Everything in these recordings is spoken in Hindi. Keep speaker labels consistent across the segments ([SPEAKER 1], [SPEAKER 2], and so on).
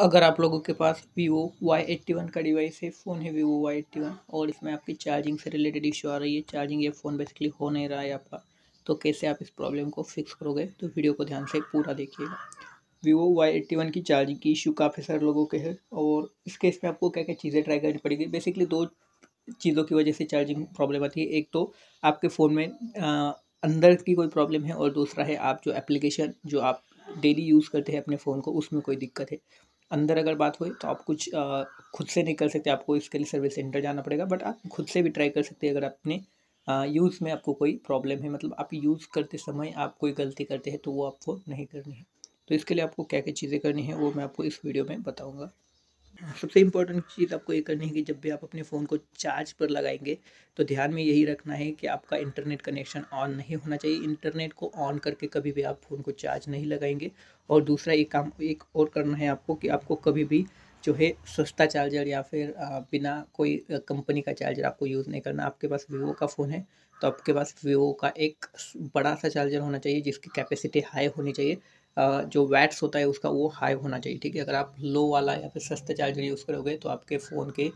[SPEAKER 1] अगर आप लोगों के पास वीवो वाई एट्टी वन का डिवाइस है फ़ोन है वीवो वाई एट्टी वन और इसमें आपकी चार्जिंग से रिलेटेड इशू आ रही है चार्जिंग या फ़ोन बेसिकली हो नहीं रहा है आपका तो कैसे आप इस प्रॉब्लम को फिक्स करोगे तो वीडियो को ध्यान से पूरा देखिएगा वीवो वाई एट्टी वन की चार्जिंग की इशू काफ़ी सारे लोगों के है और इस केस में आपको क्या क्या चीज़ें ट्राई करनी पड़ेगी बेसिकली दो चीज़ों की वजह से चार्जिंग प्रॉब्लम आती है एक तो आपके फ़ोन में अंदर की कोई प्रॉब्लम है और दूसरा है आप जो एप्लीकेशन जो आप डेली यूज़ करते हैं अपने फ़ोन को उसमें कोई दिक्कत है अंदर अगर बात हुई तो आप कुछ आ, खुद से नहीं कर सकते आपको इसके लिए सर्विस सेंटर जाना पड़ेगा बट आप खुद से भी ट्राई कर सकते हैं अगर अपने यूज़ में आपको कोई प्रॉब्लम है मतलब आप यूज़ करते समय आप कोई गलती करते हैं तो वो आपको नहीं करनी है तो इसके लिए आपको क्या क्या चीज़ें करनी है वो मैं आपको इस वीडियो में बताऊँगा सबसे इम्पोर्टेंट चीज़ आपको ये करनी है कि जब भी आप अपने फ़ोन को चार्ज पर लगाएंगे तो ध्यान में यही रखना है कि आपका इंटरनेट कनेक्शन ऑन नहीं होना चाहिए इंटरनेट को ऑन करके कभी भी आप फ़ोन को चार्ज नहीं लगाएंगे और दूसरा एक काम एक और करना है आपको कि आपको कभी भी जो है सस्ता चार्जर या फिर बिना कोई कंपनी का चार्जर आपको यूज़ नहीं करना आपके पास वीवो का फ़ोन है तो आपके पास वीवो का एक बड़ा सा चार्जर होना चाहिए जिसकी कैपेसिटी हाई होनी चाहिए जो वैट्स होता है उसका वो हाई होना चाहिए ठीक है अगर आप लो वाला या फिर सस्ते चार्जर यूज़ करोगे तो आपके फ़ोन के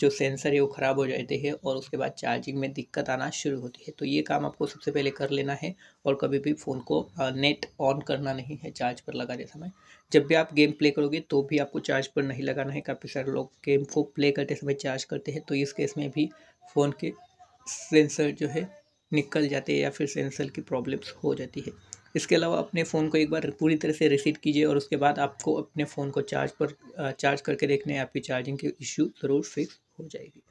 [SPEAKER 1] जो सेंसर है वो ख़राब हो जाते हैं और उसके बाद चार्जिंग में दिक्कत आना शुरू होती है तो ये काम आपको सबसे पहले कर लेना है और कभी भी फ़ोन को नेट ऑन करना नहीं है चार्ज पर लगाते समय जब भी आप गेम प्ले करोगे तो भी आपको चार्ज पर नहीं लगाना है काफ़ी सारे लोग गेम को प्ले करते समय चार्ज करते हैं तो इस केस में भी फ़ोन के सेंसर जो है निकल जाते हैं या फिर सेंसर की प्रॉब्लम्स हो जाती है इसके अलावा अपने फ़ोन को एक बार पूरी तरह से रिसीट कीजिए और उसके बाद आपको अपने फ़ोन को चार्ज पर चार्ज करके देखने आपकी चार्जिंग की इश्यू ज़रूर फिक्स हो जाएगी